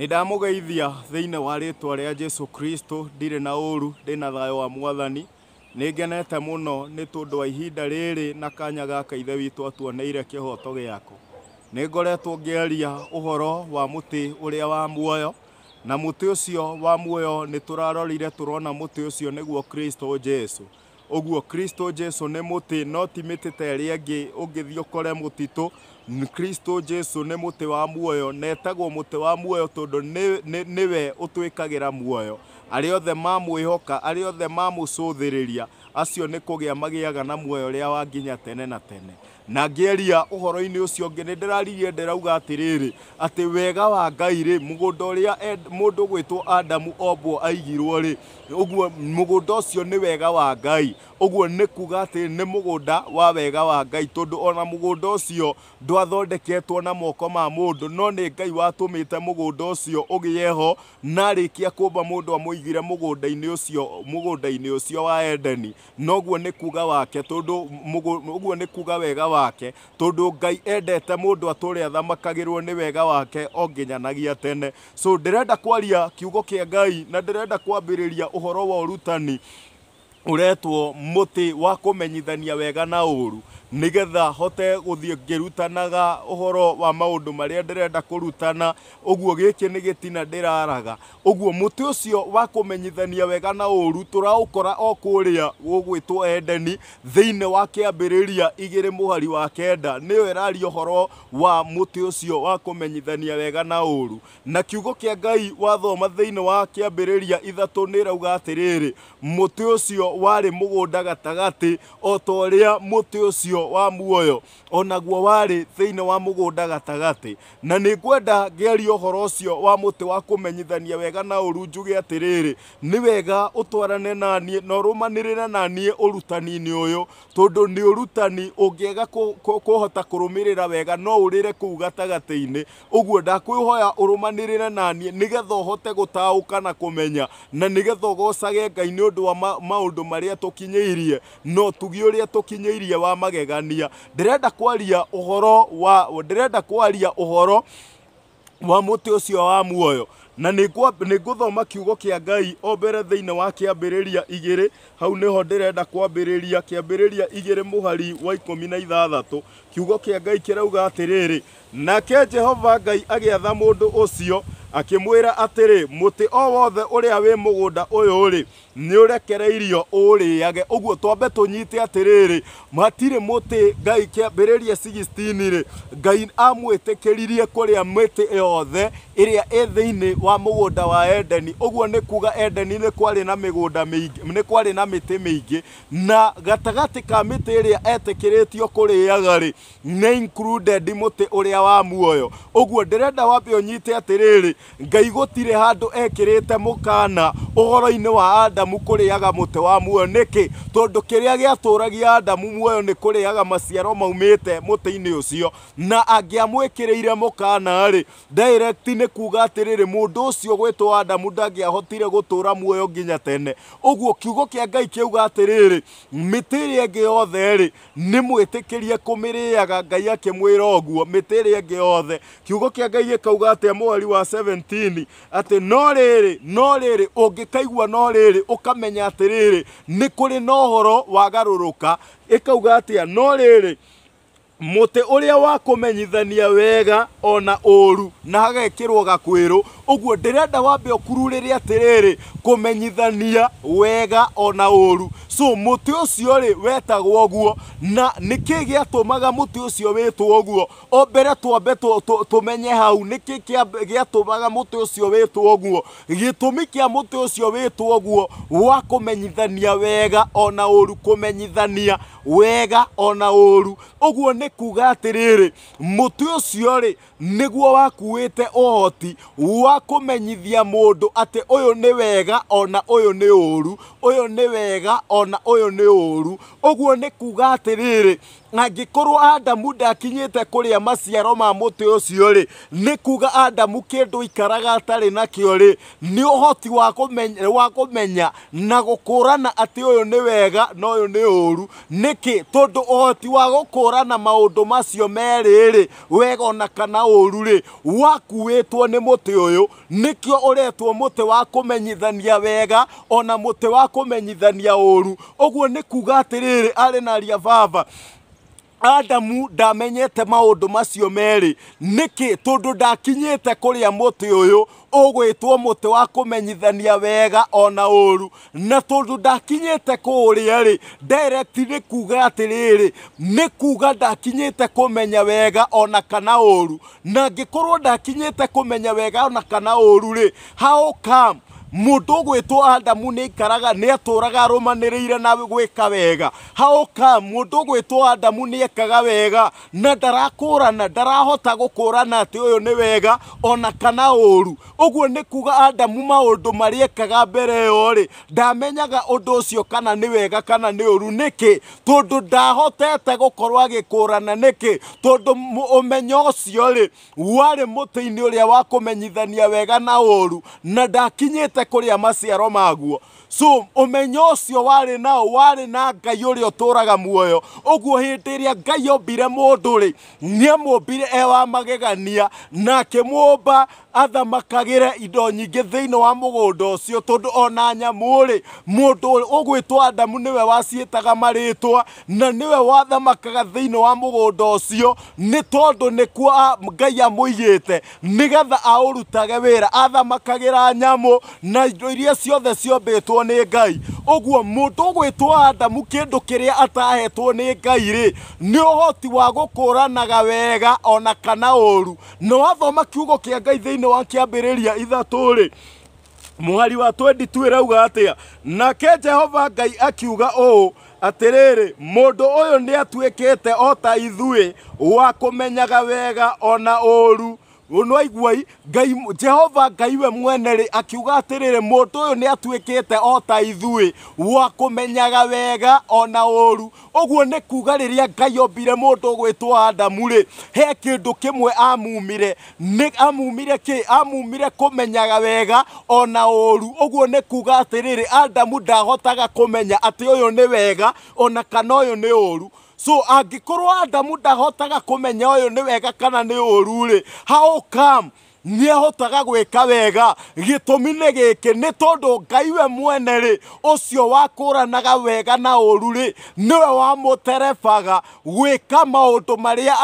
nä ndamugeithia thä-inä wa rä twa a jesu kristo ndirä na å ru ndä na thayo wa mwathani nä ngenete må no nä tondå wa ihinda rä rä na kanya gaka ithe witå atuoneire kä hoto gä ako nä ngoretwo ngä aria å horo wa må tä å rä a wa muoyo na må tä å cio wa muoyo nä tå rarorire tå rona må tä å cio nä guo kristo jesu uguo kristo jesu nä må tä no ti mä tä ta ä rä a ngä å ngä thiä å kore må titå kristo jesu nä må tä wa muoyo na etagwo må tä wa muoyo tondå nä we å twä kagä ra muoyo arä othe mamwä hoka arä othe mamå cå thä rä ria acio nä kå gä a magä aga na muoyo å rä a wa nginya tene na tene na ngĩeria uhoro-ini ucio ũngĩ ni ndĩraririe ndirauga atiriri ati wega wa ngai rĩ mũgũnda ũrĩa e, mũndũ ũgwĩtwo adamu obwo aigirwo ri uguo mugunda ucio ni wega wa ngai uguo ni kuga ati ni mugunda wa wega wa ngai tondu ona mugunda ucio ndwathondeketwo na moko ma mundu no ni ngai watumite mugunda ucio ugieho narikia kumba mundu amuigire mugunda-ini ucio mugunda-ini ucio wa edeni noguo ni kuga wake tondu uguo ni kuga wega wake tondu ngai endete mundu aturia athamakagirwo ni wega wake onginyanagia tene so ndirenda kwaria kiugo kia ngai na ndirenda kwambiriria uhoro wa urutani uretwo muti wa kumenyithania wega na uru nigetha hote guthie ngirutanaga uhoro wa maundu maria ndirenda kurutana uguo giki ni gitina ndiraraga uguo muti ucio wa kumenyithania wega na uru turaukora o kuria gugwitwo edeni thiini wa kiambiriria igiri muhari wa kenda niyo irari uhoro wa muti ucio wa kumenyithania wega na uru na kiugo kia ngai wathoma thiini wa kiambiriria ithatu nirauga atiriri muti ucio wari mugunda gatagati o ta muti ucio wa muoyo o naguo warĩ thĩinĩ wa nda gatagatä na nä ngwenda ngĩaria å ũcio wa tä wa menyithania wega na ũru njuge rä nä wega twarane naniä na ũrũmanĩrĩre naniĩ ũrutani-inĩ kå hota kå rå mä rä ra wega no ũrĩre kũu gatagatĩ-inĩ ũguo ndakwĩhoya ũrũmanĩrĩre naniĩ nĩgetha ũhote gũtaũka na kũmenya na nĩgetha ũgocage ngai nĩ ũndũ wa maũndũ marĩa tũkinyĩirie no tugi ũrĩa tũkinyĩirie wa magega magegania ndirenda kwaria uhoro wa ndirenda kwaria uhoro wa muti ucio wa muoyo na nä ngå thoma kiugo kä a ngai obere mbere thä wa kä ambä rä ria igä rä hau nä ho ndä renda kwambä rä ria kä ambä rä ria igä rä må hari wa ikå mi na ithathatå kiugo kä a ngai kä rauga atä rä rä nake jehova ngai agä atha må ndå å cio akimwira atiri muti o wothe uria wi mugunda uyu ri ni urekereirio uriage uguo twambe tunyite atiriri matire muti ngai kiambiriria 16 ri ngai amwitikiririe kuria miti yothe iria i thiini wa mugunda wa edeni uguo ni kuga edeni ni kwari na migunda miingi ni kwari na miti miingi na gatagati ka miti iria etikiriitio kuriaga ri ni included muti uria wa muoyo uguo ndirenda wambe unyite atiriri ngai gutire handu ekirite mukana uhoro-ini wa adamu kuriaga muti wa muoyo niki tondu kiria giaturagia adamu muoyo ni kuriaga maciaro maumite muti-ini ucio na angiamwikiriire mukana ri direct ni kuga atiriri mundu ucio gwitwo adamu ndangiahotire gutura muoyo nginya tene uguo kiugo kia ngai kiuga atiriri miti iria ingi yothe ri ni mwitikirie kumiriaga ngai akimwira uguo miti iria ingi yothe kiugo kia ngai gikauga atia mwari wa 7 17 atĩ no rĩrĩ no rĩrĩ ũngĩkaigua no rĩrĩ ukamenya atiriri ni kuri na ũhoro wagarũrũka ĩkauga atĩa no rĩrĩ muti uria wa menyithania wega ona uru na hagekirwo gakwiru uguo ndirenda wambe ukururire atiriri kumenyithania wega ona uru so muti ucio ri wetagwo guo na niki giatumaga muti ucio witwo guo ombere mbere twambe tumenye hau niki giatumaga muti ucio witwo guo gitumi kia muti ucio witwo guo wa kumenyithania wega ona uru kumenyithania wega ona uru uguo ni ekuga atiriri muti ucio ri niguo wakuite uhoti wa kumenyithia mundu ati uyu ni wega ona uyu ni uru uyu ni wega ona uyu ni uru uguo ni kuga atiriri angikorwo adamu ndakinyite kuria maciaro ma muti ucio ri ni kuga adamu kindu ikaraga atari nakio ri ni uhoti wa kumenya wa kumenya na gukurana ati uyu ni wega na uyu ni uru niki tondu uhoti wa gukurana maundu macio meri ri wega ona kana uru rä wakuä two nä må tä å yå nä kä o å retwo må tä wa kå menyithania wega ona må tä wa kå menyithania å ru å guo nä kuga atä rä rä arä na ria baba adamu ndamenyete maundu macio meri niki tondu ndakinyite kuria muti uyu ugwitwo muti wa kumenyithania wega ona uru na tondu ndakinyite kuria ri direct ni kuga atiriri ni kuga ndakinyite kumenya wega ona kana uru na ngikorwo ndakinyite kumenya wega ona kana uru ri how come mundu gwitwo adamu ni ikaraga ni aturaga arumanireire nawe gwika wega how come mundu gwitwo adamu ni ekaga wega na ndarakurana ndarahota gukurana ati uyu ni wega ona kana uru uguo ni kuga adamu maundu maria ekaga mbere yo ri ndamenyaga undu ucio kana ni wega kana ni uru niki tondu ndahotete gukorwo agikurana niki tondu umenyo ucio ri wari muti-ini uria wa kumenyithania wega na uru na ndakinyite atekoria maciaro maguo so umenyo cio warä nao warä na ngai å rä a å tå raga muoyo å guo hä ndä ä rä a ngai ombire må ndå rä nä e wa magegania na akä må mba athamakagä re indo nyingä thä inä wa må gå nda å cio tondå ona nyamå rä må ndå å gwä adamu nä we waciätaga marä twa na nä we wathamakaga thä inä wa må gå nda å cio nä tondå nä kuo ngai amå igä te nä getha aå rutage wä ra athamakagä ra nyamå na indo iria ciothe ciombä ahetwo nä ngai uguo må ndå ũgwä two adamu kä ndå kä rä a atahetwo nä ngai rä nä å hoti wa gå kå ranaga wega ona kana å ru na wathoma kiugo kä a ngai thä inä wa kä ambä rä ria ithatå rä mwari wa 22 rauga atä a nake jehova ngai akiuga å atĩrĩrĩ mundu ũyũ ni o ota ithuĩ wa kumenyaga wega ona uru nwaigua ngai jehova ngai we mwene akiuga atiriri mundu uyu ni atuikite o ta ithui wa kumenyaga wega ona uru uguo ni kuga riria ngai ombire mundu ugwitwo adamu ri he kindu kimwe amumire ni amumire ki amumire kumenyaga wega ona uru uguo ni kuga atiriri adamu ndahotaga kumenya ati uyu ni wega ona kana uyu ni uru so angikorwo adamu ndahotaga kumenya uyu ni wega kana ni uru ri how come niahotaga gwika wega gitumi ni giki ni tondu ngai we mwene ri ucio wakuranaga wega na uru ri niwe wamuterebaga gwika maundu maria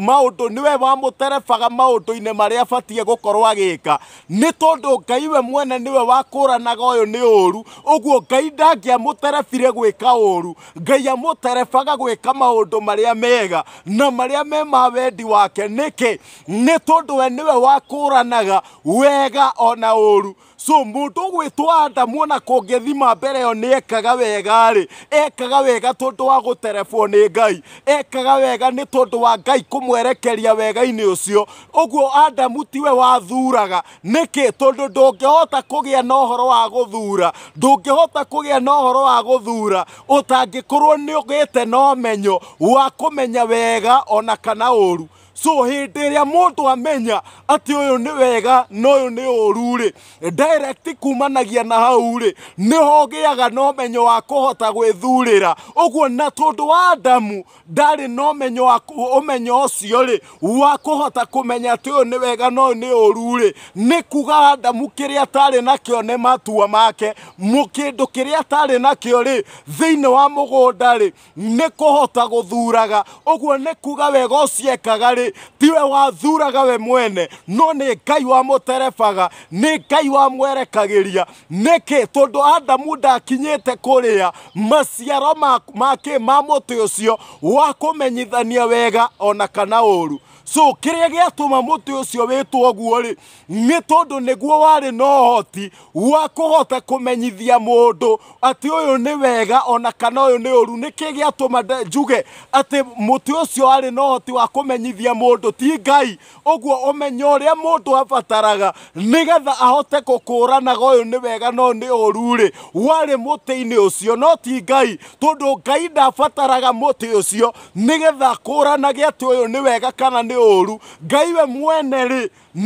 maundu niwe wamuterebaga maundu-ini maria abatie gukorwo agika ni tondu ngai we mwene niwe wakuranaga uyu ni uru uguo ngai ndangiamuterebire gwika uru ngai amuterebaga gwika maundu maria mega na maria me ma wendi wake niki ni tondu we niwe waku kuranaga wega ona uru so mundu gwitwo adamu ona kungithima mbere yo ni ekaga wega ri ekaga wega tondu wa guterebwo ni ngai ekaga wega ni tondu wa ngai kumwerekeria wega-ini ucio uguo adamu tiwe wathuraga niki tondu ndungihota kugia na uhoro wa guthura ndungihota kugia na uhoro wa guthura utangikorwo ni ugite na umenyo wa kumenya wega ona kana uru so hindi ria mundu amenya ati uyu ni wega na uyu ni uru ri direct kumanagia na hau ri ni ho giaga na umenyo wa kuhota gwithurira uguo na tundu wa adamu ndari na umenyo wa umenyo ucio ri wa kuhota kumenya ati uyu ni wega na uyu ni uru ri ni kuga adamu kiria tari nakio ni matua make mukindu kiria atari nakio ri thiini wa mugunda ri ni kuhota guthuraga uguo ni kuga wega ekaga ri thä tiwe wathuraga we mwene no nä ngai wa må terebaga nä ngai wa mwerekagä ria nä kä tondå adamu ndakinyä te kå rä a maciaro makä ma må tä å cio wa kå menyithania wega ona kana å ru so kiria giatuma muti ucio witwo guo ri ni tondu niguo wari na uhoti wa kuhota kumenyithia mundu ati uyu ni wega ona kana uyu ni uru niki giatuma njuge ati muti ucio ari na uhoti wa kumenyithia mundu ti ngai uguo umenya uria mundu abataraga nigetha ahote gukuranaga uyu ni wega no ni uru ri wari muti-ini ucio no ti ngai tondu ngai ndabataraga muti ucio nigetha akuranage ati uyu ni wega kana ni ni uru ngai we mwene ri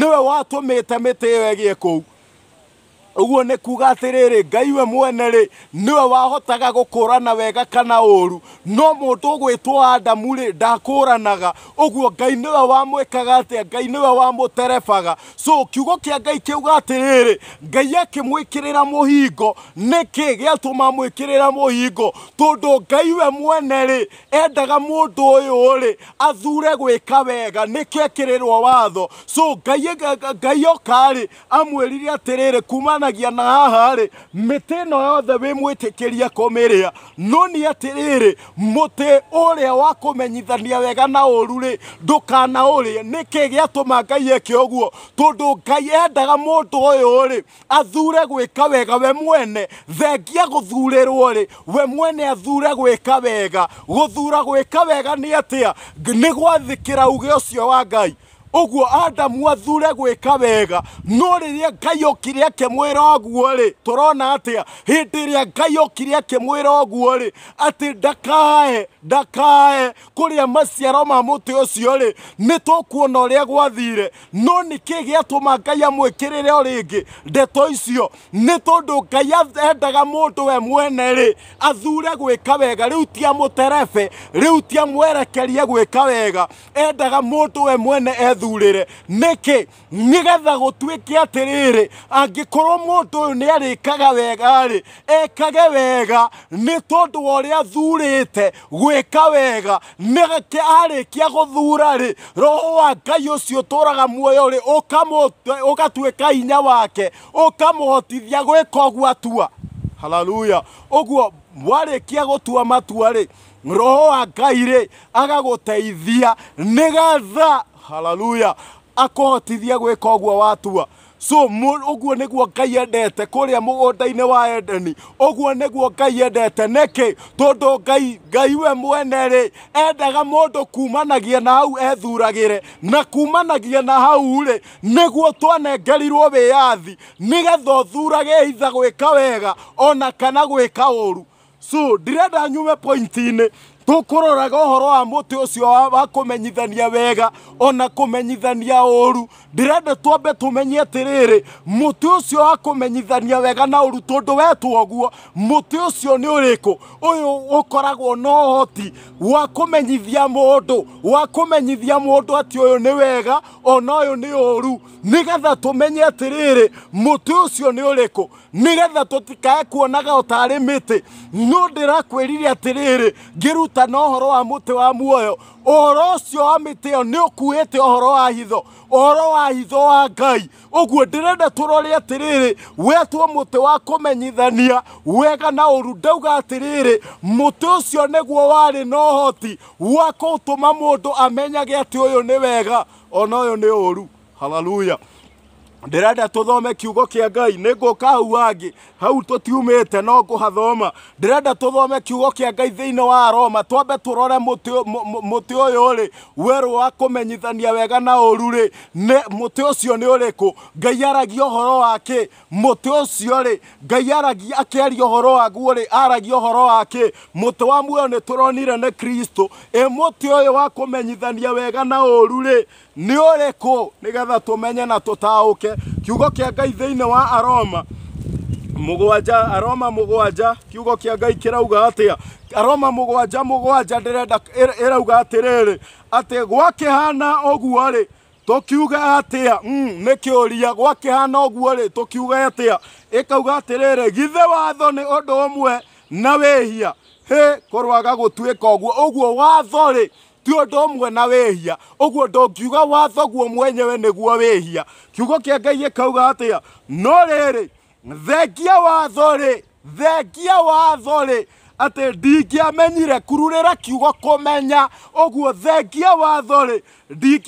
we watumite miti iyo egie kuu uguo nä kuga atä ngai we mwene rä nä we wahotaga gå kå rana wega kana å ru no må ndå gwä two adamu rä ndakå ranaga å guo ngai nä we wamwä kaga atä ngai nä we wamå terebaga so kiugo kä a ngai kä uga atä rä ngai akä mwä kä rä ra må hingo nä kä gä atå ma mwä kä rä ra må hingo tondå ngai we mwene rä endaga må ndå å yå rä athure gwä ka wega nä kä rä rwo watho so ngai okarä amwä rire atä rä rä kuma maranagia na haha rä mĩtĩ no yothe mä rä a no tä å rä a wa menyithania wega na ũru rĩ ndũkana ũrĩa nĩkĩ ma ngai eke guo tondå ngai endaga å yå rä athure ka wega we mwene thengia rwo rä we mwene athure ka wega gwä ka wega nĩ atĩa nĩ ra uge cio wa ngai uguo adamu athure gwika wega no riria ngai okire akimwira oguo ri turona atia hindi iria ngai okire akimwira oguo ri ati ndakae ndakae kuria maciaro ma muti ucio ri ni tukuona uria gwathire no niki giatuma ngai amwikirire o ringi ndeto icio ni tondu ngai endaga mundu we mwene ri athure gwika wega riu ti amuterebe riu ti amwerekerie gwika wega endaga mundu we mwene gĩthurĩre niki nigetha gũtuĩke atĩrĩrĩ angĩkorwo mundu uyu ni arikaga wega ri ekage wega ni tondu wa ũrĩa athurĩte gwĩka wega nĩke arĩkia guthura ri roho wa ngai ucio ũtũraga muoyo-rĩ ũgatuĩka hinya wake ũkamũhotithia gwĩka ũguo atua haleluya ũguo warĩkia gutua matua ri roho wa ngai-rĩ agagũteithia nĩgetha haleluya akohotithia gwika guo watua so ũguo nĩguo ngai endete kuria mũgũnda-inĩ wa edeni ũguo nĩguo ngai endete nĩkĩ tondũ ngai ngai we mwene-rĩ endaga mũndũ kumanagia na hau ethuragire na kumanagia na hau-rĩ nĩguo twanengerirwo wĩyathi nĩgetha ũthurage itha gwika wega ona kana gwika ũũru so ndirenda nyume pointi tukuroraga horo wa muti ucio wa kumenyithania wega ona kumenyithania uru ndirenda twambe tumenye atiriri muti ucio wa kumenyithania wega na uru tondu wetwo guo muti ucio ni uriku uyu ukoragwo na uhoti wa kumenyithia mundu wa kumenyithia mundu ati uyu ni wega ona uyu ni uru nigetha tumenye atiriri muti ucio ni uriku nigetha tutikae kuonaga utari miti no ndirakwirire atiriri ngiruta kũnyita na ũhoro wa mũtĩ wa muoyo ũhoro ũcio wa mĩtĩ ĩyo nĩ ũkuĩte ũhoro wa hitho ũhoro wa hitho wa ngai ũguo ndĩrenda tũrore atĩrĩrĩ wetwo mũtĩ wa kũmenyithania wega na ũru ndauga atĩrĩrĩ mũtĩ ũcio nĩguo warĩ na ũhoti wa kũtũma mũndũ amenyage atĩ ũyũ nĩ wega ona ũyũ nĩ ũru haleluya ndirenda tuthome kiugo kia ngai ni nguka hau angi hau tutiumite no nguhathoma ndirenda tuthome kiugo kia ngai thiini wa roma twambe turore muti uyu ri weru wa kumenyithania wega na uru ri muti ucio ni uriku ngai aragia uhoro wake muti ucio ri ngai aragia akiaria uhoro waguo ri aragia uhoro wake muti wa muoyo ni turonire ni kristo i muti uyu wa kumenyithania wega na uru ri ni uriku nigetha tumenye na ke yake kiugo kia ngai thiini wa aroma mugwanja aroma mugwanja kiugo kia ngai kirauga atia aroma mugwanja mugwanja ndirenda irauga atiriri ati gwakihana oguo ri tukiuga atia mm, nä kä å ria gwakihana oguo rä tukiuga atia ikauga atiriri githe watho nä å ndå å mwe na wä hia hä kå rwaga gå tuä ka å guo å guo watho rä ti å mwe na wihia uguo ndungiuga wathoguo mwenyewe niguo wihia kiugo kia ngai gikauga atia no rä thengia watho rä thengia watho rä atä amenyire kururä ra kiugo kå menya å guo thengia watho-rä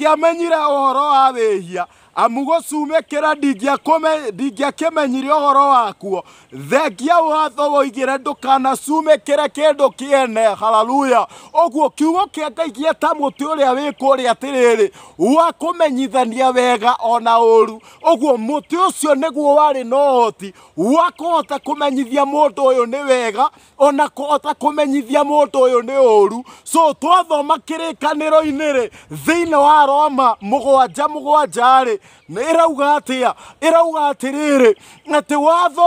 amenyire å horo wa wä hia amu gå cumä ndingä menyire å horo wakuo thengia watho woigire igä re ndå kanacumä kä re kä ndå kä ene haleluya å guo kiugo kä ngai gä ta må tä å rä a wä kå rä atä rä rä wa kumenyithania menyithania wega ona å ru å guo må tä å cio nä guo warä na å hoti wa kå hota kå menyithia må ndå å yå nä wega ona kå hota kå menyithia må ndå å yå nä å ru so twathoma kä rä kanä ro-inä rä thä inä wa roma må gwanja må irauga atia irauga atiriri ati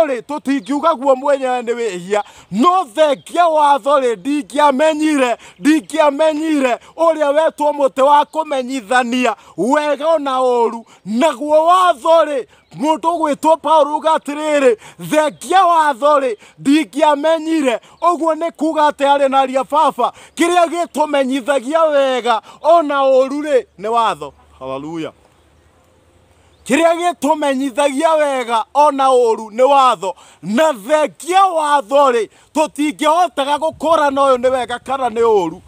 ri tutingiuga guo mwenya ni wihia no thengia wathori ndingiamenyire ndingiamenyire uria wetwo muti wa kumenyithania wega ona uru naguo wathori mundu ugwitwo paulo uga atiriri thengia wathori ndingiamenyire uguo ni kuga ati ari na ria baba kiria gitumenyithagia wega ona uru ri ni watho haleluya kiria gitumenyithagia wega ona uru ni watho na thengia watho ri tutingihotaga gukurana uyu ni wega kana ni uru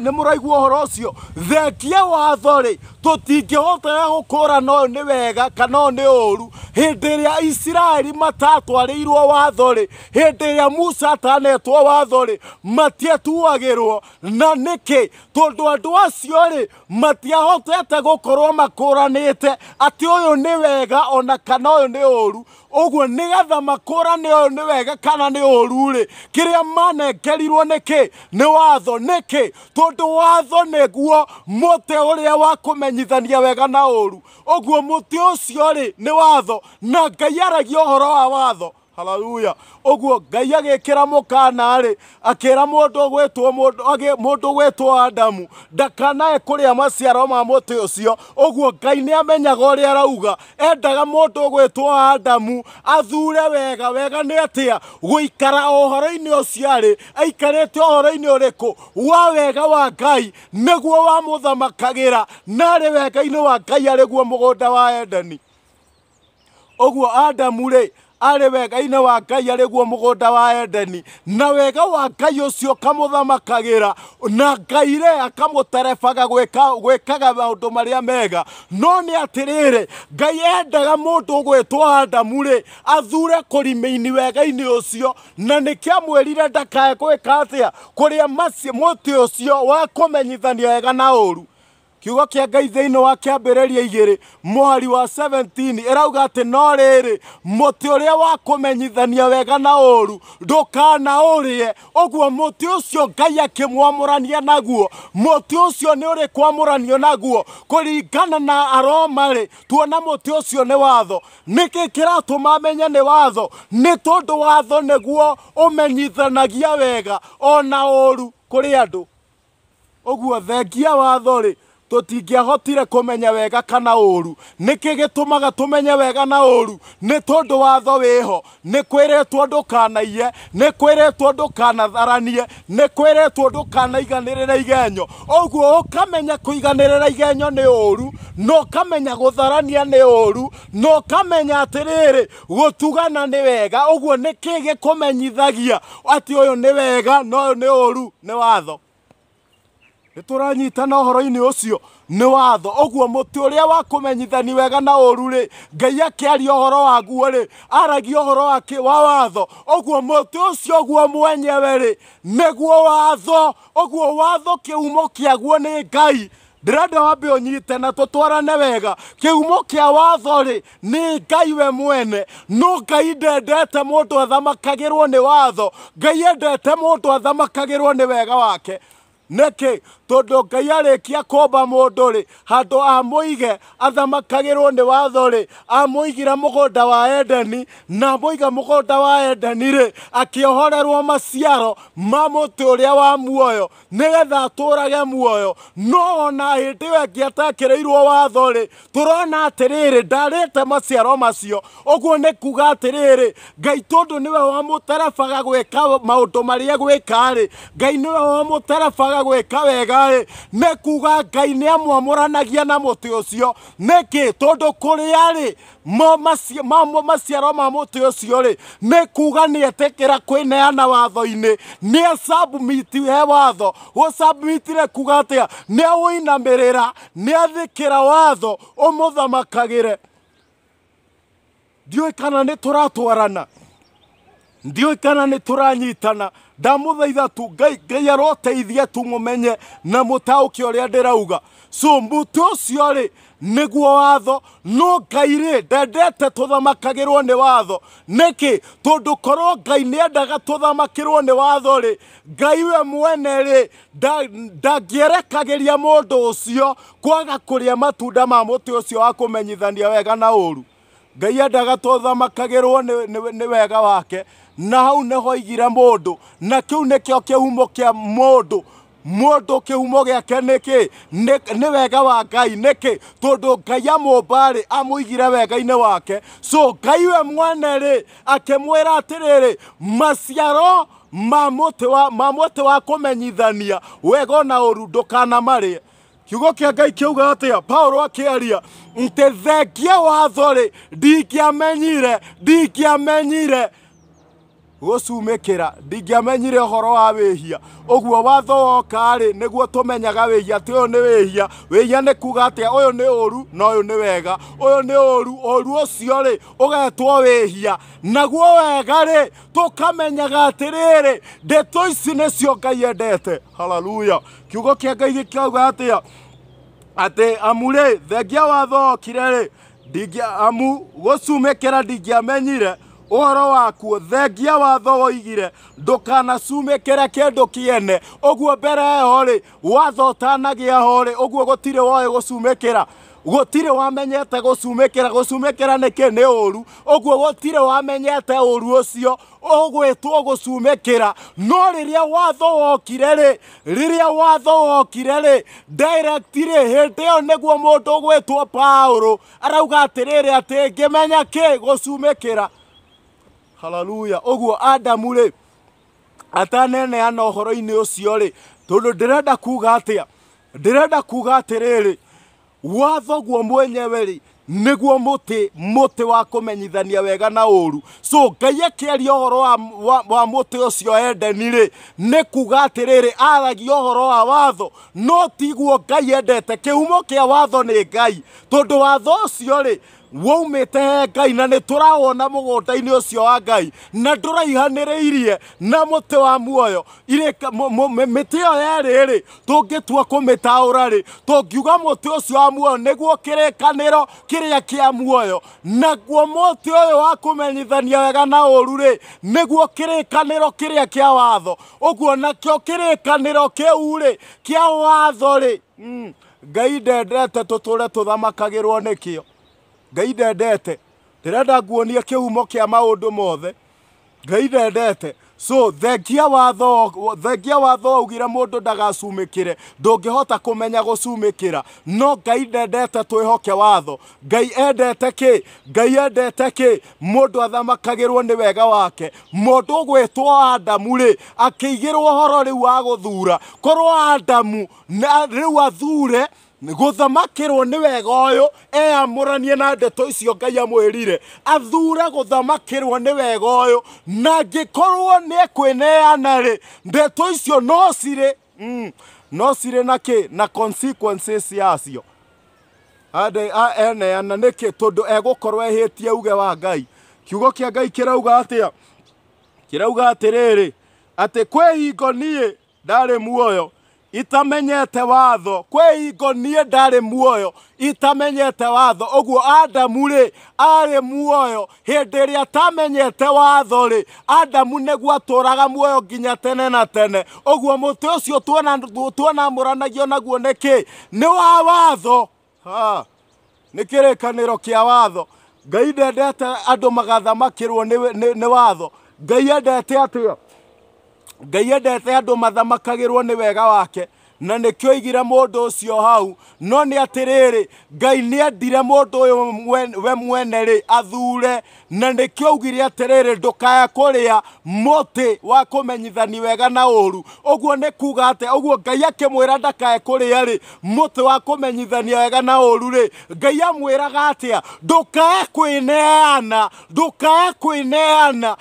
ni muraigua uhoro ucio thengia watho ri ya gukura no ni wega kana ni uru hindi iria isiraeli matatwarirwo watho ri hindi iria musa atanetwo watho ri matietuagirwo na niki tondu andu acio ri matiahotete gukorwo makuranite ati uyu ni wega ona kana uyu ni uru uguo nigetha makurane uyu ni wega kana ni uru ri kiria manengerirwo niki ni watho niki tondu watho niguo muti uria wa kumenya nyithania wega na uru ũguo muti ucio ri ni watho na ngai aragia ũhoro wa watho haleluya uguo ngai agikiramo kanarĩ akĩra mũndũ ũgwĩtwo mũndũ ũgwĩtwo adamu ndakanae kũrĩa maciaro ma mũtĩ ũcio ũguo ngai nĩ amenyaga ũrĩa arauga endaga mũndũ ũgwĩtwo adamu athure wega wega nĩ atĩa gũikara ũhoro-inĩ ũcio arĩ aikarĩte ũhoro-inĩ ũrĩkũ wa wega wa ngai nĩguo wamũthamakagĩra narĩ wega-inĩ wa ngai arĩguo mũgũnda wa edani ũguo adamu rĩ arä wega-inä wa ngai arä guo må gå nda wa edeni na wega wa ngai å cio kamå na ngai re akamå terebaga gwä kaga maå ndå marä a mega no nä atä rä rä ngai endaga må ndå gwä two adamu rä athure kå rimä wega-inä å cio na nä kä amwä ndakae gwä ka atä a kå rä a må tä å cio wa kå menyithania wega na å ru kiugo kia ngai thiini wa kiambiriria igiri mwari wa 17 irauga ati no riri muti uria wa kumenyithania wega na uru ndukana urie uguo muti ucio ngai akimwamurania naguo muti ucio ni uri kwamuranio naguo kuringana na aroma ri tuona muti ucio ni watho niki kiratuma menye ni watho ni tondu watho niguo umenyithanagia wega ona uru kuri andu uguo thengia watho ri tutingiahotire kumenya wega kana uru niki gitumaga tumenye wega na uru ni tondu watho wiho ni kwiretwo ndukanaiye ni kwiretwo ndukanatharanie ni kwiretwo ndukanaiganirira igenyo uguo ukamenya kuiganirira igenyo ni uru no kamenya gutharania ni uru no kamenya atiriri gutugana ni wega uguo niki gikumenyithagia ati uyu ni wega no ni uru ni watho na uhoro-ini ucio ni watho uguo muti uria wa kumenyithani wega na uru ri ngai akiaria uhoro waguo ri aragia uhoro wa watho uguo muti ucio guo mwenyewe ri niguo watho uguo watho kiumo kiaguo ni ngai ndĩrenda wambe ũnyite na tũtwarane wega kĩhumo kĩa watho ri ni ngai we mwene no ngai ndendete mũndũ athamakagirwo ni watho ngai endete mũndũ athamakagirwo ni wega wake neke tondũ ngai arĩkia kũmba mũndũ rĩ handũ amũige athamakagĩrwo nĩ watho rĩ amũigire mũgũnda wa edeni na amũiga mũgũnda wa edeni rĩ akĩohorerwo maciaro ma mũtĩ ũrĩa wa muoyo nĩgetha atũrage muoyo no ona hĩndĩ ĩyo ĩngĩ atekĩrĩirwo watho rĩ tũrona atĩrĩrĩ ndarĩte maciaro macio ũguo nĩ kuga atĩrĩrĩ ngai tondũ nĩwe wamũterebaga gwĩka maũndũ marĩa egwĩka rĩ ngai nĩwe wamũterebaga kwaga gwika wega ri ni kuga ngai ni amwamuranagia na muti ucio niki tondu kuria ri mamo maciaro ma muti ucio ri ni kuga ni etikira kwineana watho-ini ni asubmiti he watho gucubmitire kuga atia ni awinamirira ni athikira watho umuthamakagire ndiũĩ kana nĩ tũratwarana ndiũĩ kana nĩ tũranyitana ndamuthaitha tu ngai ngai aroteithia tu mumenye na mutauke uria ndirauga so mbutu ucio ri niguo watho no ngai ri ndendete tuthamakagirwo ni watho niki tondu korwo ngai ni endaga tuthamakirwo ni watho ri ngai we mwene ri ndangierekagiria mundu ucio kwaga kuria matunda ma muti ucio wa kumenyithania wega na uru ngai endaga tuthamakagirwo ni wega wake na hau hoigire igira mundu na kiu må ndå kä mundu mundu ake nä kä nä wega wa ngai kä tondu ngai mbarä amå igire wega inä wake so ngai we mwene atä rä rä maciaro ma tä wa menyithania wega na uru kana marie kiugo kia ngai kiuga atia paulo akiaria nti thengia watho ri ndikiamenyire ndikiamenyire gucumikira ndingiamenyire horo wa wihia uguo watho woka ri niguo tumenyaga wihia ati uyu ni wihia wihia ni kuga atia uyu ni uru na uyu ni wega uyu ni uru uru ucio ri ugetwo wihia naguo wega ri tukamenyaga atiriri ndeto ici nicio ngai endete haleluya kiugo kia ngai gikiauga atia ati amuri thengia watho okire ri amu gucumikira ndingiamenyire uhoro waku thengia watho woigire ndũkanacumĩkĩre kĩndũ kĩene ũguo mbere ho rĩ watho ũtanagia ho rĩ ũguo gũtirĩ woĩ gũcumĩkĩra gũtirĩ wamenyete gũcumĩkĩra gũcumĩkĩra nĩkĩ nĩ ũru ũguo gũtirĩ wamenyete ũru ũcio ũgwĩtwo gũcumĩkĩra no rĩrĩa watho wokire rĩ rĩrĩa watho wokire ri direct rĩ hĩndĩ ĩyo nĩguo mũndũ ũgwĩtwo paulo arauga atĩrĩrĩ atĩ ngĩmenya kĩ gũcumĩkĩra haleluya oguo adamu rä atanene horo-inä å cio rä tondå ndärenda kuga atä a kuga atä rä rä wathoguo mwenyewe rä niguo muti muti wa kumenyithania wega na uru so ngai akiaria uhoro wa, wa, wa muti ucio endeni ri ni kuga atiriri aragia uhoro wa watho no tiguo ngai endete kiumo kia watho ni ngai tondu watho ucio ri waumite ngai na nä tå rawona må gånda-inä å cio wa ngai na ndå raihanä rä irie na må tä wa muoyo mä tä ä yo yerä rä tå ngä tua kå mä taå ra rä tå må tä å cio wa muoyo nä guo kä rä kanä ro kä rä a kä a muoyo naguo må tä å yå wa kå menyithania wega na å ru rä nä guo kä rä kanä ro kä rä a kä a watho å guo nakä o kä rä kanä ro kä u rä kä a watho rä mm, ngai ndendete tå tå re tå thamakagä rwo nä kä o ngai ndendete ndirenda nguonia kĩhumo kia maundu mothe ngai ndendete so thengia watho thengia watho augire mundu ndagacumĩkĩre ndungihota kumenya gũcumĩkĩra no ngai ndendete twĩhoke watho ngai endete kĩ ngai endete kĩ mũndũ athamakagĩrwo ni wega wake mundu ũgwĩtwo adamu ri akĩigĩrwo ũhoro rĩu wa guthura korwo adamu rĩu athure guthamakirwo ni wega uyu eyamuranie na ndeto icio ngai amwirire athure guthamakirwo ni wega uyu na ngikorwo ni ekwineana ri ndeto icio no cirä mm. no cirä na kä na consequences yacio ade eneana nä kä tondå egåkorwo ehätie uge wa ngai kiugo kä a ngai kä rauga atä a kä rauga atä rä rä atä kwä hingo ndarä muoyo itamenyete watho kwe hingo nie ndari muoyo itamenyete watho oguo adamu ri ari muoyo hindi iria tamenyete watho ri adamu niguo aturaga muoyo nginya tene na tene oguo muti ucio muranagio naguo nä kä nä wa watho nä kä rä kanä kia watho ngai ndendete andå magathamakirwo nä watho ngai endete atä ngai endete andå rwo nä wega wake na nä igire må ndå å cio hau no nä atä rä rä ngai nä endire må ndå å yå we mwene rä athure na nikio ugire rä ndukaya kuria tä wa kumenyithani wega na uru uguo ni kuga å uguo ngai akimwira ndakae kuria ri tä wa menyithania wega na uru ri ngai a ndå ndukae kwä ndukae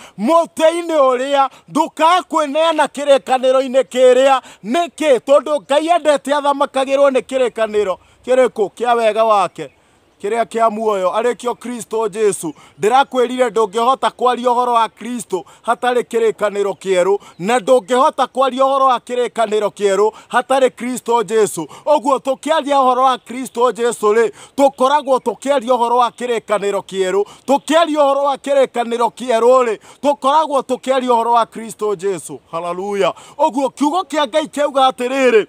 kä rä kanä uria ndukae kä rä a kiria niki tondu ngai endete athamakagirwo ni kå kä a wega wake kiria kia muoyo kio kristo jesu ndirakwirire ndungihota kwaria uhoro wa kristo hatari kirikaniro kieru na ndungihota kwaria uhoro wa kirikaniro kieru hatari kristo jesu uguo tukiaria uhoro wa kristo jesu ri tukoragwo tukiaria uhoro wa kirikaniro kieru tukiaria uhoro wa kirikaniro kieru ri tukoragwo tukiaria uhoro wa kristo jesu haleluya uguo kiugo kia ngai kiauga atiriri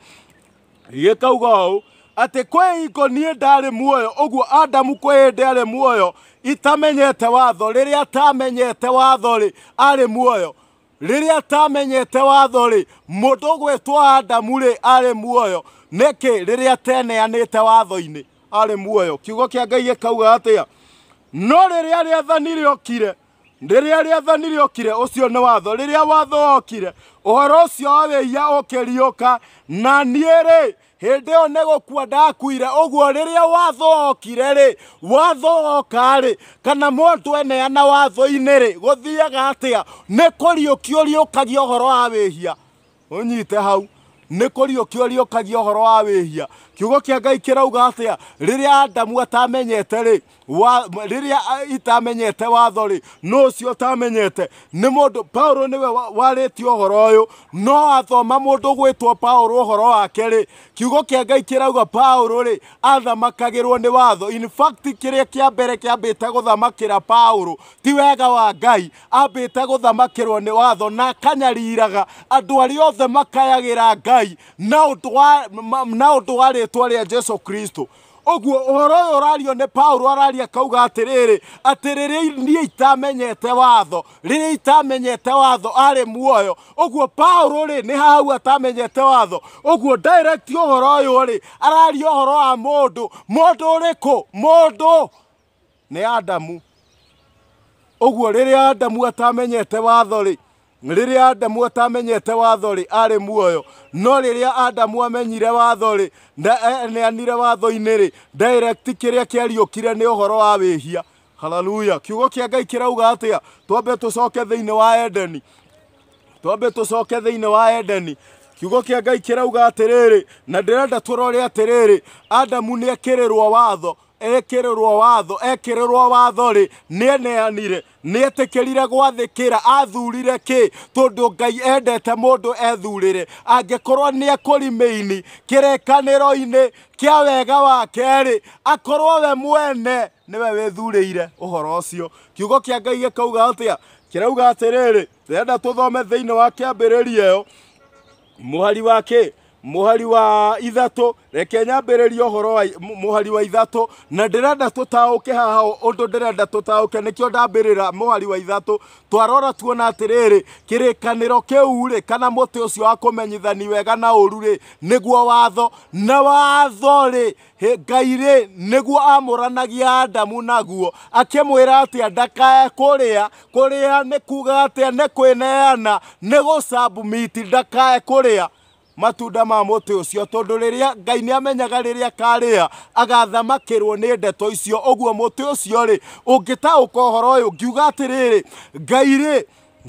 gikauga uu atä kwä hingo nie ndarä muoyo å adamu kwä hä arä muoyo itamenyete watho rä atamenyete tamenyete watho arä muoyo rä atamenyete tamenyete watho rä må ndå gwätwo adamu arä muoyo nä kä rä rä a teneanä te watho-inä arä muoyo kiugo kia ngai gä kauga no rä rä a rĩathani rĩokire rä rä a å watho rä watho wokire å horo å cio wa wä ia na nie ri hĩndĩ ĩyo nĩ gũkua ndakuire ũguo rĩrĩa watho okire rĩ watho oka rĩ kana mũndũ eneana watho-inĩ rĩ gũthiaga atĩa nĩ kũriũkio riũkagia ũhoro wa wĩhia unyite hau nĩ kũriũkio riũkagia ũhoro wa wĩhia kiugo kia ngai kirauga atia riria adamu atamenyete ri riria itamenyete watho ri no ucio tamenyete ni mundu paulo niwe warite uhoro uyu no athoma mundu gwitwo paulo uhoro wake ri kiugo kia ngai kirauga paulo ri athamakagirwo ni watho in fact kiria kia mbere kiambite guthamakira paulo ti wega wa ngai ambite guthamakirwo ni watho na akanyariraga andu ari othe makayagira ngai na undu warite ritwa ria Jesu Kristo oguo uhoro uyu urario ni paulo araria kauga atiriri atiriri nie itamenyete watho riria itamenyete watho ari muoyo oguo paulo ri ni hau atamenyete watho oguo direct uhoro uyu ri araria uhoro wa mundu mundu uriku mundu ni adamu oguo riria adamu atamenyete watho ri riria adamu atamenyete watho-rĩ arĩ muoyo no riria adamu amenyire watho-rĩ neanire watho-inĩ-rĩ direct kĩrĩa kĩariũkire nĩ ũhoro wa wĩhia haleluya kiugo kĩa ngai kĩrauga atĩa twambe tũcoke thĩinĩ wa edeni twambe tũcoke thĩinĩ wa edeni kiugo kĩa ngai kĩrauga atĩrĩrĩ na ndĩrenda tũrore atĩrĩrĩ adamu nĩekĩrĩrwo watho ekirurwo watho ekirurwo watho ri nieneanire nietikirire gwathikira athurire ki tondu ngai endete mundu ethurire angikorwo niekurimeini kirekaniro-ini kia wega wake ri akorwo we mwene niwe withuriire uhoro ucio kiugo kia ngai gikauga atia kirauga atiriri tenda tuthome thiini wa kiambiriria iyo muhari wa muhari wa ithatu reke nyambiririe uhoro wa muhari wa ithatu na ndirenda tutauke haha undu ndirenda tutauke nikio ndambirira muhari wa ithatu twarora tuona atiriri kirikaniro kiu ri kana muti ucio wa kumenyithani wega na uru ri niguo watho na watho ri ngai rĩ niguo amũranagia adamu naguo akĩmwĩra ati ndakae kuria kuria nĩ kuga atĩa nĩ kwĩneana nĩ gũcabumiti ndakae kũrĩa matunda ma muti ucio tondu riria ngai ni amenyaga riria karia agathamakirwo ni ndeto icio uguo muti ucio ri ungitaũka ũhoro ũyũ ngiuga atiriri ngai ri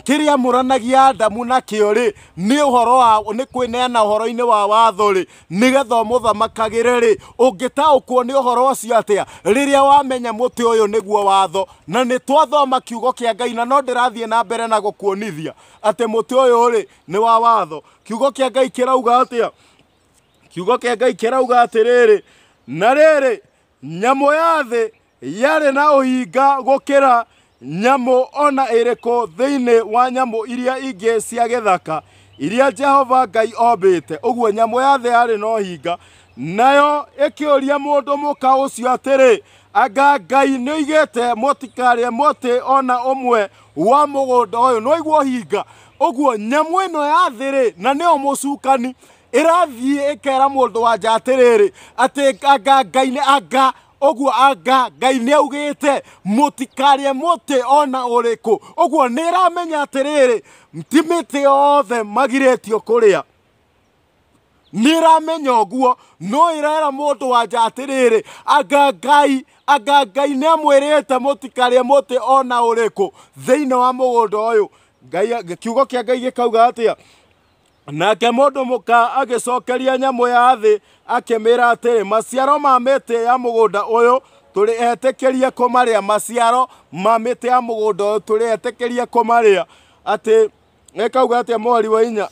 kiria muranagia damu nakio ri ni uhoro wa ni kwineana uhoro-ini wa watho ri nigetha umuthamakagire ri ungitaukwo ni uhoro ucio atia riria wamenya muti uyu niguo watho na ni twathoma kiugo kia ngai na no ndirathie na mbere na gukuonithia ate muti uyu ri ni wa watho kiugo kia ngai kirauga atia kiugo kia ngai kirauga atiriri na riri nyamu ya thi yarĩ na uhinga gukira nyamu ona iriku thiini wa nyamu iria ingi cia githaka iria Jehova Ngai ombite uguo nyamu ya thi yari no hinga nayo ikiuria mundu muka ucio atiri anga Ngai ni oigite mutikarye muti ona umwe wa mugunda uyu no iguo hinga uguo nyamu ino ya thiri na nio mucukani irathii ikera mundu wanja atiriri ati anga Ngai ni anga uguo anga ngai nä augäte måtikarä måtä ona uriku oguo kå uguo nä ramenya atä rä rä ti mä tä yothe magirä tio kå rä a nä ramenya å no ä rera må ndå wanja anga ngai anga ngai nä amwä rä te ona uriku rä wa må gå nda kiugo kia ngai gä atia. nake mundu muka agicokeria nyamu ya thi akimira atiri maciaro ma miti ya mugunda uyu tuli etikirie kumaria maciaro ma miti ya mugunda uyu tuli etikirie kumaria ati ekauga atia mweri wa inya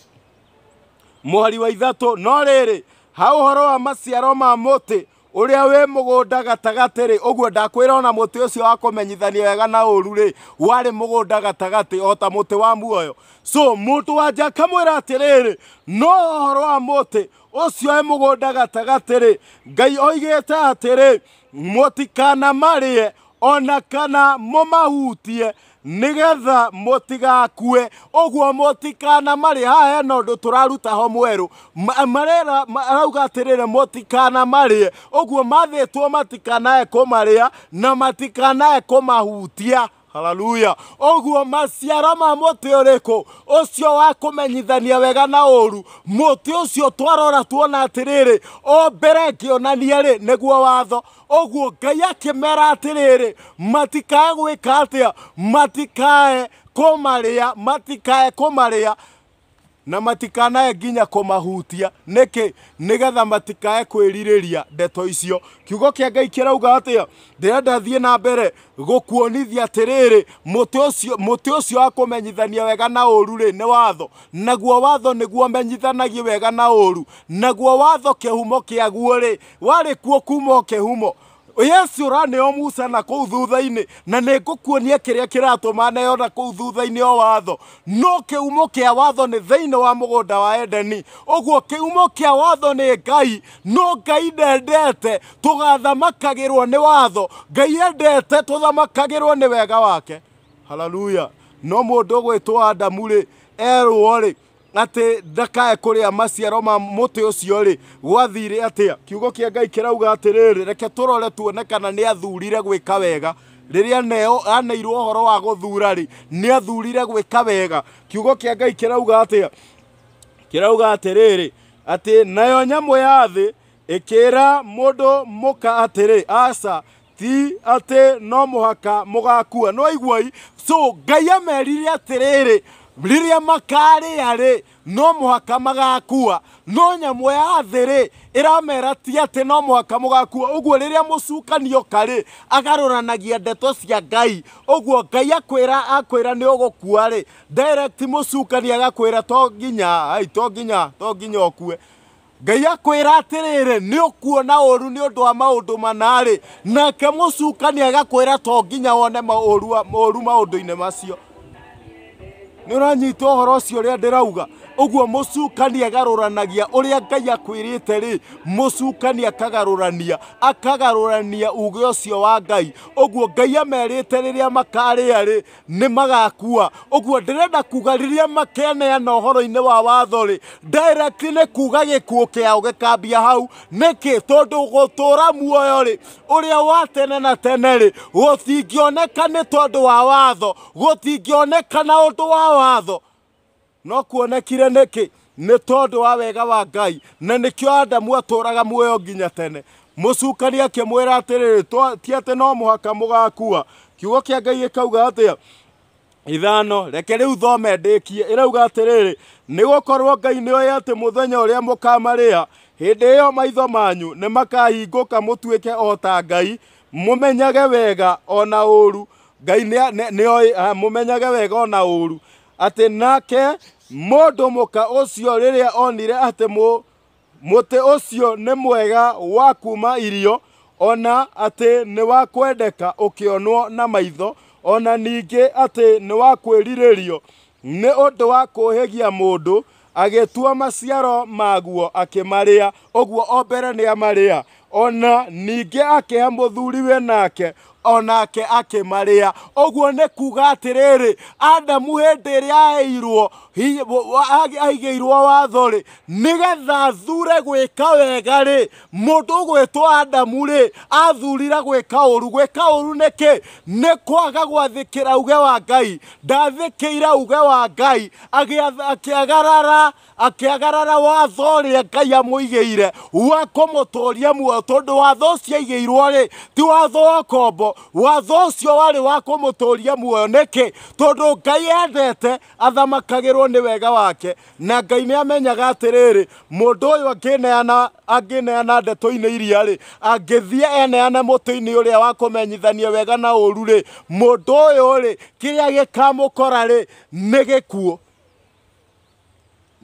mweri wa ithatu no riri ha uhoro wa maciaro ma muti uria we mugunda gatagati ri uguo ndakwira ona muti ucio wa kumenyithania wega na uru ri wari mugunda gatagati o ta muti wa muoyo so mutu wanja akamwira atiriri no uhoro wa muti ucio e mugunda gatagati ri ngai oigite atiri mutikana marie ona kana mumahutie nigetha mutigakue uguo mutikana mari haha hena undu turaruta ho mweru marera arauga atirire mutikana marie uguo mathitwo matikanae kumaria na matikana matikanae kumahutia haleluya oguo maciara ma muti uriku ucio wa kumenyithania wega na uru muti ucio twarora tuona atiriri o mbere ngionania ri niguo watho oguo ngai akimera atiriri matikae gwika atia matikae kumaria matikae kumaria na matikanae nginya kumahutia niki nigetha matikae kwiriria ndeto icio kiugo kia ngai kirauga atia ndirenda thie na mbere gukuonithia atiriri muti ucio muti ucio wa kumenyithania wega na uru ri ni watho naguo watho niguo menyithanagie wega na uru naguo watho kihumo kiaguo ri wari kuo kuma kihumo yesu urane o musa na kå u thutha-inä na nä ngå kuonia kä rä a kä ratå na kå u thutha-inä o watho no kä umo kä a watho nä thä wa må gå nda wa edeni å guo kä umo kä a watho nä ngai no ngai ndendete tå gathamakagä rwo nä watho ngai endete tå thamakagä rwo nä wega wake haleluya no må ndå gwä adamu rä erwo rä atä ndakae kå rä a maciaro ma må tä å cio rä gwathire atä a kiugo kä ngai kä rauga atä rä rä reke tå rore tuone kana nä athurire gwä ka wega rä rä a aneirwo å horo wa gå thura rä nä athurire gwä ka wega kiugo kä ngai kä rauga atä a kä rauga atä rä rä atä nayo nyamå ya thä ä ra må ndå må ka atä rä aca ti atä no må haka må gakua no aiguai so ngai amerire atä rä rä rĩrĩa makarĩa-rĩ no mũhaka magakua no nyamũ ya thĩ-rĩ ĩramera ti atĩ no mũhaka mũgakua ũguo rĩrĩa mũcukanioka-rĩ agarũranagia ndeto cia ngai ũguo ngai akwĩra akwĩra nĩ ũgũkua-rĩ direct mũcukani agakwĩra to nginya ai to nginya to nginya ũkue ngai akwĩra atĩrĩrĩ nĩ ũkuona ũũru nĩ ũndũ wa maũndũ mana-rĩ nake mũcukani agakwĩra to nginya wone maũru maũndũ-inĩ macio nä å ranyita å horo å cio å rä a ndä rauga uguo mucukani agaruranagia uria ngai akwirite ri mucukani akagarurania akagarurania uge ucio wa ngai uguo ngai amerite riria makaria ri ni magakua uguo ndirenda kuga riria na uhoro ine wa watho ri directly ni kuga gikuo kiao gikambia hau niki tondu gutura muoyo ri uria wa tene na tene ri gutingioneka ni tondu wa watho gutingioneka na undu wa watho no kuonekire niki nä tondå wa wega wa ngai na nä kä o adamu atåraga muoyo nginya tene mucukani akimwira atiriri ti ati no muhaka mugakua kiugo kia ngai ikauga atia ithano reke riu thome ndikie irauga atiriri nigukorwo ngai nioe ati muthenya uria mukamaria hindi iyo maitho manyu ni makahinguka mutuike o ta ngai mumenyage wega ona uru ngai nioe ah, mumenyage wega ona uru ati nake mundu muka ucio riria onire ati mu muti ucio ni mwega wa kuma irio ona ati ni wa kwendeka ukionwo na maitho ona ningi ati ni wa kwiriririo ni undu wa kuhigia mundu agitua maciaro maguo akimaria uguo o mbere ni amaria ona ningi akihe muthuriwe nake onake akimaria oguo ne kuga atiriri adamu hindi iria airwo aigeirwo watho ri nigetha athure gwika wega ri mundu ugwitwo adamu ri athurire gwika uru gwika uru niki ni kwaga gwathikira uge wa ngai ndathikire uge wa ngai akiagarara akiagarara watho ria ngai amuigeire wa kumutoria muoyo tondu watho ũcio aigĩirwo ri ti watho wa kombo watho ucio warä wa kå må tå ria muoyo nä kä tondå ngai endete athamakagä rwo nä wega wake na ngai nä amenyaga atä rä rä må ndå å yå angä ndeto-inä iria rä angĩthiä eneane mũtĩ-inĩ ũrĩa wa kũmenyithania wega na uru ri mundu ũyũ ri kiria gikamukora ri ni gikuo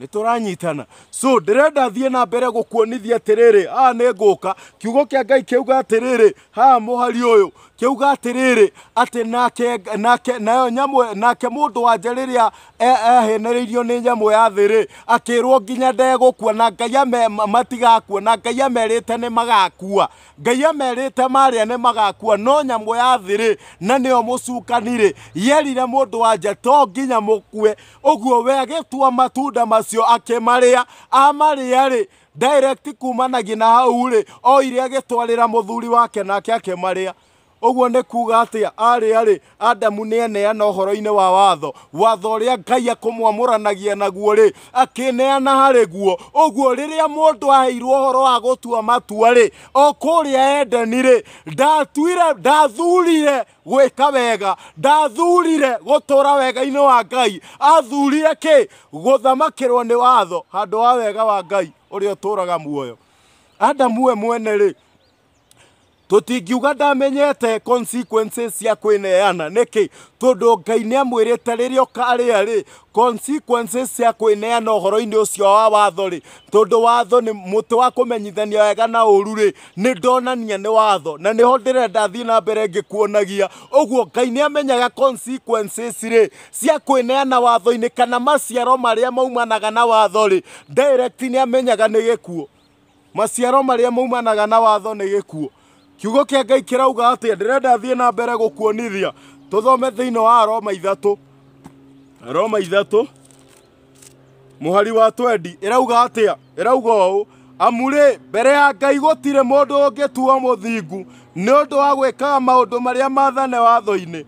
nä so ndä thie na mbere gå kuonithia atä rä rä aa nä ngå ka kiugo kä a ngai kä uga atä rä rä haa må hari å yå kiuga atiriri ati nake nake nayo nyamwe nake mundu wanja riria e, ehenereirio ni nyamwe ya thiri akirwo nginya ndego kuona ngai ame matiga na ngai amerite ni magakua ngai amerite maria ni magakua no nyamwe ya thiri na nio mucukanire yerire mundu wanja to nginya mukue uguo we agitua matunda macio akimaria amaria ri direct kumanagia na hau rĩ oire agĩtwarĩra muthuri wake nake akĩmarĩa ũguo ne kuga atia ari ari adamu nĩ eneana horo ine wa watho watho ũrĩa ngai akũmwamũranagia naguo akine ana hari guo ũguo rĩrĩa mundu aheirwo horo wa gutua matua rĩ o kũrĩa endeni ri ndatuire ndathurire gwĩka wega ndathurire gutura wega ine wa ngai athurire kĩ guthamakirwo ni watho handu wa wega wa ngai ũrĩa ũtũũraga muoyo adamu we mwene rĩ tutingiuga ndamenyete consequences cia kwineana niki tondu ngai ni amwirite riria ukaria ri consequences cia kwineana uhoro-ini ucio wa watho ri tondu watho ni muti wa kumenyithania wega na uru ri ni ndonania ni watho na niho ndirenda thii na mbere ngikuonagia uguo ngai ni amenyaga consequences ri cia kwineana watho-ini kana maciaro maria maumanaga na watho ri direct ni amenyaga ni gikuo maciaro maria maumanaga na watho ni gikuo kiugo kia ngai kirauga atia ndirenda thie na mbere gukuonithia tuthome thiini wa roma ithatu roma ithatu muhari wa twendi irauga atia irauga uu amurä mbere ya ngai gũtirĩ mũndũ ũngĩtuo mũthingu nĩ ũndũ wa gwĩkaga maũndũ marĩa mathane watho-inĩ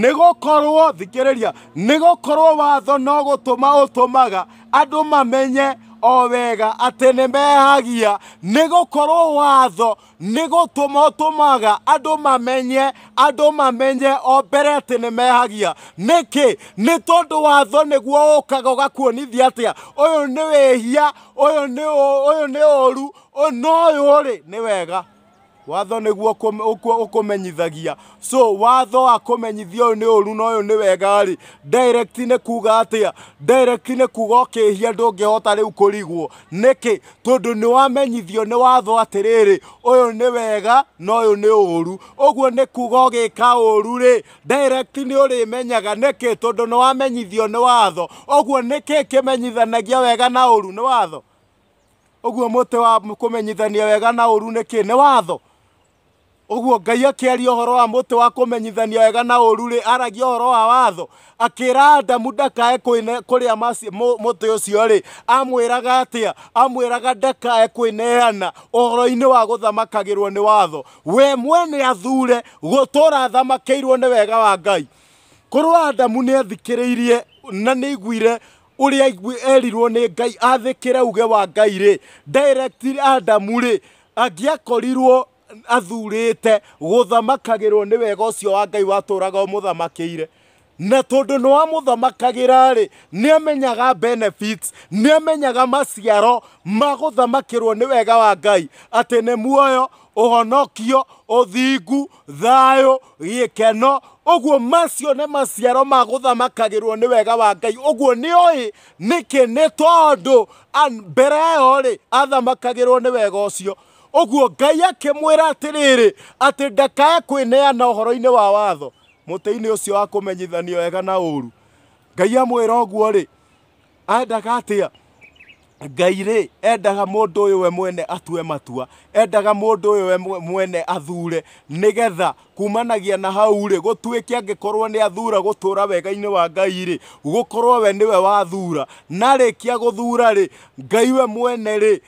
nĩ gũkorwo thikĩrĩria nĩ gũkorwo watho no gũtũma ũtũmaga andũ mamenye o wega atä nä mehagia nä gå korwo watho nä gå tå ma å tå maga andå mamenye andå mamenye o mbere atä nä mehagia nä kä nä tondå watho nä guo å kaga å gakuonithia atä a å yå nä wä hia å yå nä å ru no yå rä nä wega watho niguo ukumenyithagia so watho wa kumenyithia uyu ni uru na uyu ni wega ri direct ni kuga atia direct ni kuga ukihia ndungihota riu kurigwo niki tondu ni wamenyithio ni watho atiriri uyu ni wega na uyu ni uru uguo ni kuga ugika uru ri direct ni urimenyaga niki tondu ni wamenyithio ni watho uguo niki kimenyithanagia wega na uru ni watho uguo muti wa kumenyithania wega na uru niki ni watho Uguo Ngai akĩaria ũhoro wa mũtĩ wa kumenyithania wega na ũũru rĩ aragia ũhoro wa watho akĩra Adamu ndakae kũrĩa mũtĩ ũcio rĩ amwiraga atĩa amwĩraga ndakae kwĩneana ũhoro ini wa guthamakagirwo ni watho we mwene athure gutura thamakeirwo ni wega wa Ngai korwo Adamu nĩ athikĩrĩirie na nĩ aiguire ũrĩa erirwo ni Ngai athikire uge wa Ngai ri direct Adamu rĩ angĩakorirwo athurĩte gũthamakagĩrwo nĩ wega ũcio wa ngai watũraga ũmũthamakĩire na tondũ nĩ wamũthamakagĩra-rĩ nĩ amenyaga benefits nĩ amenyaga maciaro ma gũthamakĩrwo nĩ wega wa ngai atĩ nĩ muoyo ũhonokio ũthingu thayũ gĩkeno ũguo macio nĩ maciaro ma gũthamakagĩrwo nĩ wega wa ngai ũguo nĩ oĩ nĩkĩ nĩ tondũ mbere ĩyo-rĩ athamakagĩrwo nĩ wega ũcio oguo ngai akimwira atiriri ati ndakae kwineana uhoro-ini wa watho muti-ini ucio wa kumenyithanio wega na uru ngai amwira oguo ri endaga atia ngai rä endaga må ndå å yå we mwene atue matua endaga mundu uyu we mwene athure nigetha kumanagia na hau rä gå tuä ke angä korwo nä athura gå tå ra wega-inä wa ngai rä gå korwo we nä we wathura narä kia gå thura rä ngai we mwene rä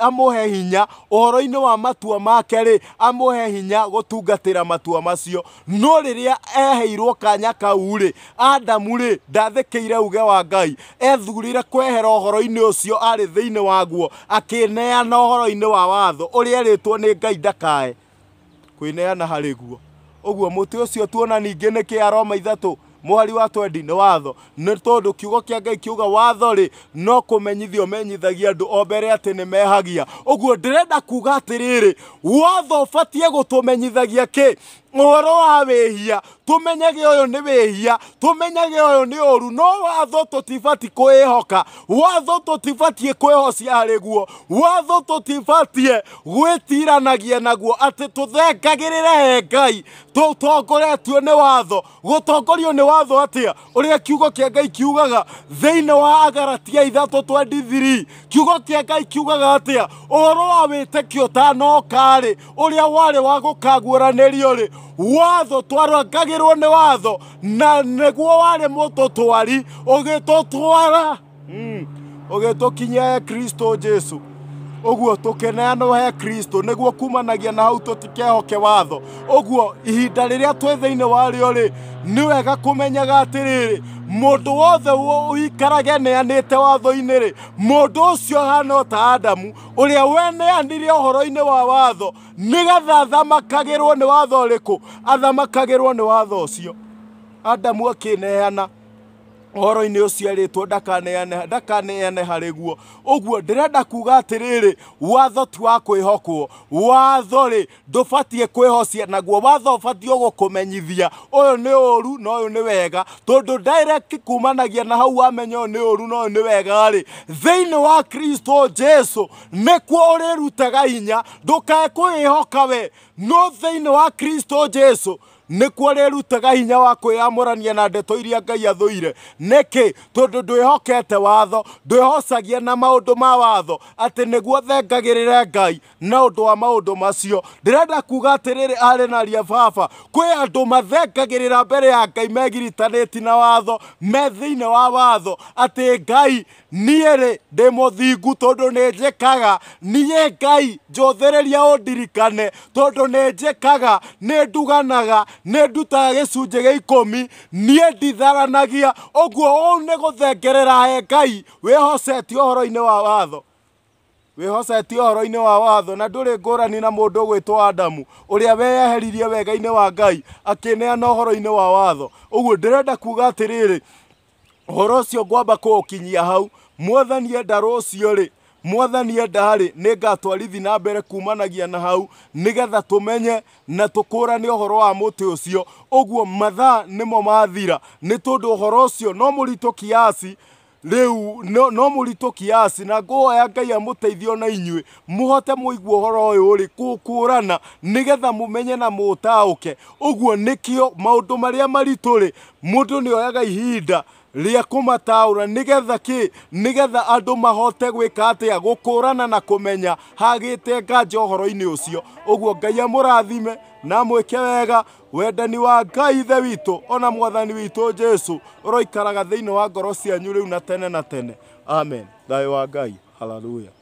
amå he hinya å horo wa matua make rä amå he hinya gå tungatä ra matua macio no rä rä a eheirwo kanya kau rä adamu rä ndathä kä ire uge wa ngai ethurire kwehera å horo-inä å cio arä thä inä waguo akä neana å wa watho watho ũrĩa erĩtwo ni ngai ndakae kwĩneana harĩ guo ũguo muti ucio tuona ningĩ ni kĩa aroma ithatu muhari wa twendi ni watho ni tondu kiugo kia ngai kiuga watho ri no kumenyithio menyithagia andũ o mbere atĩ nĩ mehagia ũguo ndirenda kuga atiriri watho ũbatiĩ gutumenyithagia kĩ uhoro wa wihia tumenyage uyu ni wihia tumenyage uyu ni uru no watho tutibati kwihoka watho tutibatie kwihocia hari guo watho tutibatie gwitiranagia naguo ati tuthengagirire he ngai tutongoretio ni watho gutongorio ni watho atia uria kiugo kia ngai kiugaga thiini wa agaratia ithatu 23 kiugo kia ngai kiugaga atia uhoro wa witikio tanokari uria wari wa gukaguuranirio ri watho twarangagirwo ni watho na niguo wari mututwari ugitutwara ugitukinyia hmm. kristo jesu uguo tukineanwo he kristo niguo kumanagia na hau tutikehoke watho uguo ihinda riria twi thiini wario ri ni wega kumenyaga atiriri mundu wothe uikarage neanite watho-ini ri mundu ucio hana ta adamu uria we neanire uhoro-ini wa watho nigetha athamakagirwo ni watho uriku athamakagirwo ni watho ucio adamu akineana horo ini ociaritwo ndakaneane ndakaneane hari guo uguo ndirenda kuga atiriri watho ti wa kwihokwo watho ri ndubatie kwihocia naguo watho ubatie ugukumenyithia uyu ni uru na uyu ni wega tondu direct kumanagia na hau wamenya uyu ni uru na uyu ni wega ri thiini wa kristo jesu nikuo urirutaga hinya ndukae kwihoka we no thiini wa kristo jesu nikuo rirutaga hinya wa kwiyamurania na ndeto iria ngai athũire nĩkĩ tondũ ndwĩhokete watho ndwĩhocagia na maũndũ ma watho atĩ nĩguo thengagĩrĩre ngai na ũndũ wa maũndũ macio ndĩrenda kuuga atĩrĩrĩ arĩ naria baba kwĩ andũ mathengagĩrĩra mbere ya ngai ti na watho me thĩinĩ wa watho atĩ ngai niĩrĩ ndĩ mũthingu tondũ nĩ njĩkaga niĩ ngai njũthĩrĩria ũndirikane tondũ nĩ njĩkaga nĩ nduganaga nä ndutaga gä cunjä gä ikå niä nditharanagia å guo å u nä gå thengerera he ngai wä hocetie å horo wa watho wä hocetie å horo-inä wa watho na ndå rä na må ndå gwä two adamu å rä a weyeheririe wega-inä wa ngai akä å horo-inä wa watho å guo ndä renda kuga atä rä rä å horo å cio ngwamba kå kinyia hau mwathani enda rå cio rä mwathani endarĩ nĩ ngatwarithi na mbere kumanagia na hau nĩgetha tũmenye na tũkũrane ũhoro wa mũtĩ ũcio ũguo mathaa nĩmo mathira nĩ tondũ ũhoro ũcio no mũritũ kiasi rĩu no, no mũritũ kiasi na ngũhoya ngai amũteithio na inyuĩ mũhote mũigua ũhoro ũyũ rĩ kũkũrana nĩgetha mũmenye na mũtaũke ũguo nĩkĩo maũndũ marĩa maritũ rĩ mũndũ oyaga ihinda ria kumataura nigetha ki nigetha andu mahote gwika atia gukurana na kumenya hagite nganja uhoro-ini ucio uguo ngai amurathime na mwike wega wendani wa ngai ithe witũ ona mwathani witũ jesu ũroikaraga thĩinĩ wa ngoro cianyu rĩu na tene na tene amen thayũ wa ngai haleluya